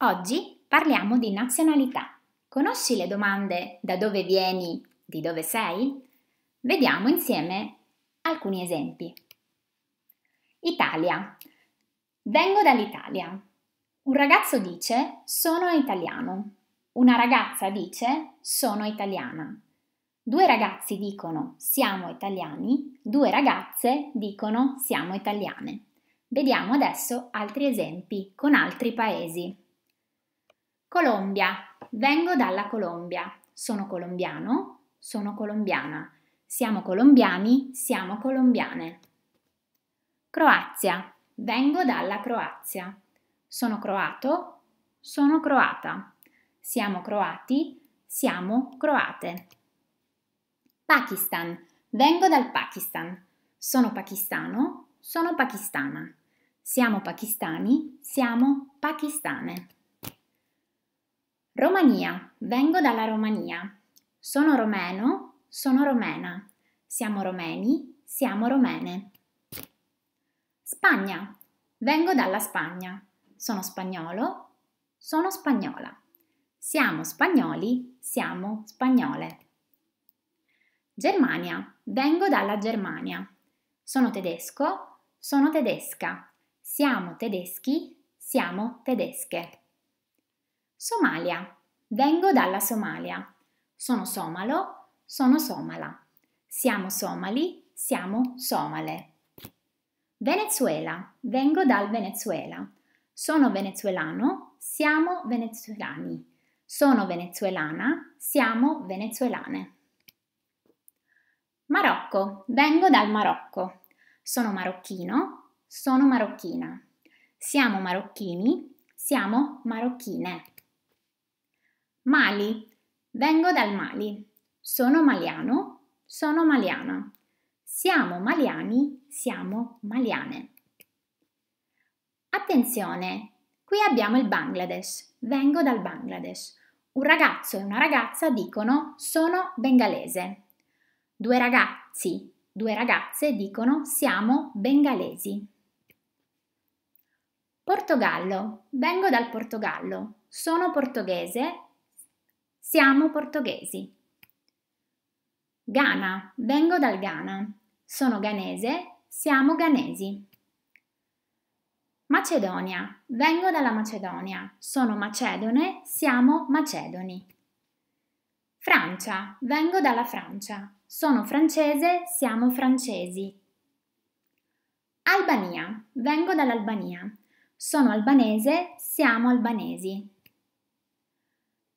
Oggi parliamo di nazionalità. Conosci le domande da dove vieni, di dove sei? Vediamo insieme alcuni esempi. Italia. Vengo dall'Italia. Un ragazzo dice sono italiano. Una ragazza dice sono italiana. Due ragazzi dicono siamo italiani, due ragazze dicono siamo italiane. Vediamo adesso altri esempi con altri paesi. Colombia. Vengo dalla Colombia. Sono colombiano, sono colombiana. Siamo colombiani, siamo colombiane. Croazia. Vengo dalla Croazia. Sono croato, sono croata. Siamo croati, siamo croate. Pakistan. Vengo dal Pakistan. Sono pakistano, sono pakistana. Siamo pakistani, siamo pakistane. Romania. Vengo dalla Romania. Sono romeno, sono romena. Siamo romeni, siamo romene. Spagna. Vengo dalla Spagna. Sono spagnolo, sono spagnola. Siamo spagnoli, siamo spagnole. Germania. Vengo dalla Germania. Sono tedesco, sono tedesca. Siamo tedeschi, siamo tedesche. Somalia. Vengo dalla Somalia. Sono somalo, sono somala. Siamo somali, siamo somale. Venezuela. Vengo dal Venezuela. Sono venezuelano, siamo venezuelani. Sono venezuelana, siamo venezuelane. Marocco. Vengo dal Marocco. Sono marocchino, sono marocchina. Siamo marocchini, siamo marocchine. Mali. Vengo dal Mali. Sono maliano, sono maliana. Siamo maliani, siamo maliane. Attenzione, qui abbiamo il Bangladesh. Vengo dal Bangladesh. Un ragazzo e una ragazza dicono sono bengalese. Due ragazzi, due ragazze dicono siamo bengalesi. Portogallo. Vengo dal Portogallo. Sono portoghese, siamo portoghesi. Ghana. Vengo dal Ghana. Sono ghanese. Siamo ghanesi. Macedonia. Vengo dalla Macedonia. Sono macedone. Siamo macedoni. Francia. Vengo dalla Francia. Sono francese. Siamo francesi. Albania. Vengo dall'Albania. Sono albanese. Siamo albanesi.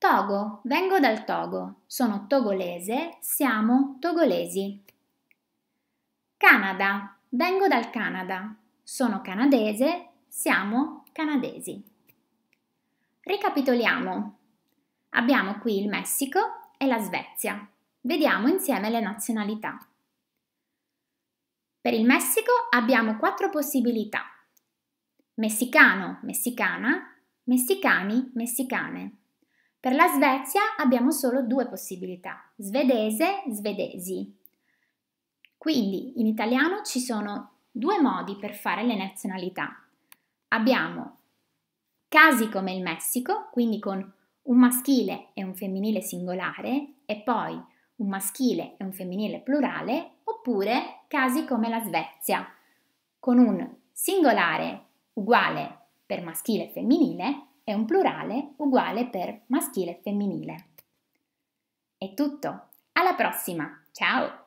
Togo, vengo dal Togo, sono togolese, siamo togolesi. Canada, vengo dal Canada, sono canadese, siamo canadesi. Ricapitoliamo. Abbiamo qui il Messico e la Svezia. Vediamo insieme le nazionalità. Per il Messico abbiamo quattro possibilità. Messicano, messicana, messicani, messicane. Per la Svezia abbiamo solo due possibilità, svedese, svedesi. Quindi in italiano ci sono due modi per fare le nazionalità. Abbiamo casi come il Messico, quindi con un maschile e un femminile singolare e poi un maschile e un femminile plurale, oppure casi come la Svezia, con un singolare uguale per maschile e femminile è un plurale uguale per maschile e femminile. È tutto, alla prossima, ciao!